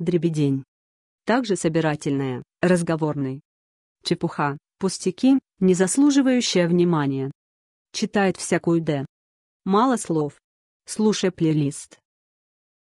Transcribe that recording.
дребедень. Также собирательная, разговорный. Чепуха, пустяки, не заслуживающая внимания. Читает всякую «д». Мало слов. Слушай плейлист.